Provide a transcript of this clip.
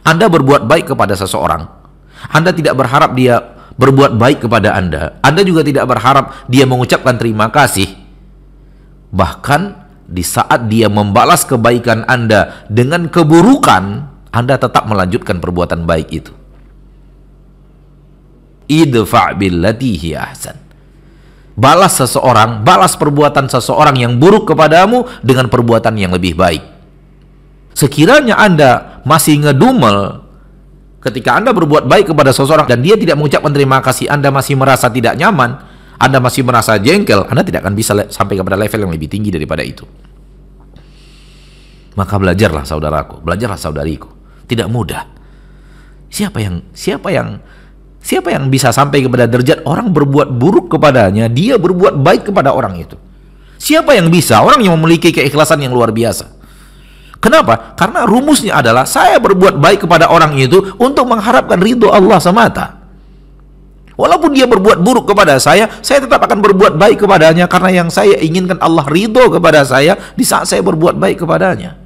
Anda berbuat baik kepada seseorang, Anda tidak berharap dia berbuat baik kepada Anda, Anda juga tidak berharap dia mengucapkan terima kasih. Bahkan di saat dia membalas kebaikan Anda dengan keburukan, Anda tetap melanjutkan perbuatan baik itu. Idfa billatihi ahsan balas seseorang, balas perbuatan seseorang yang buruk kepadamu dengan perbuatan yang lebih baik. Sekiranya Anda masih ngedumel ketika Anda berbuat baik kepada seseorang dan dia tidak mengucapkan terima kasih, Anda masih merasa tidak nyaman, Anda masih merasa jengkel, Anda tidak akan bisa sampai kepada level yang lebih tinggi daripada itu. Maka belajarlah saudaraku, belajarlah saudariku. Tidak mudah. Siapa yang siapa yang siapa yang bisa sampai kepada derajat orang berbuat buruk kepadanya, dia berbuat baik kepada orang itu? Siapa yang bisa? Orang yang memiliki keikhlasan yang luar biasa. Kenapa? Karena rumusnya adalah saya berbuat baik kepada orang itu untuk mengharapkan ridho Allah semata. Walaupun dia berbuat buruk kepada saya, saya tetap akan berbuat baik kepadanya karena yang saya inginkan Allah ridho kepada saya di saat saya berbuat baik kepadanya.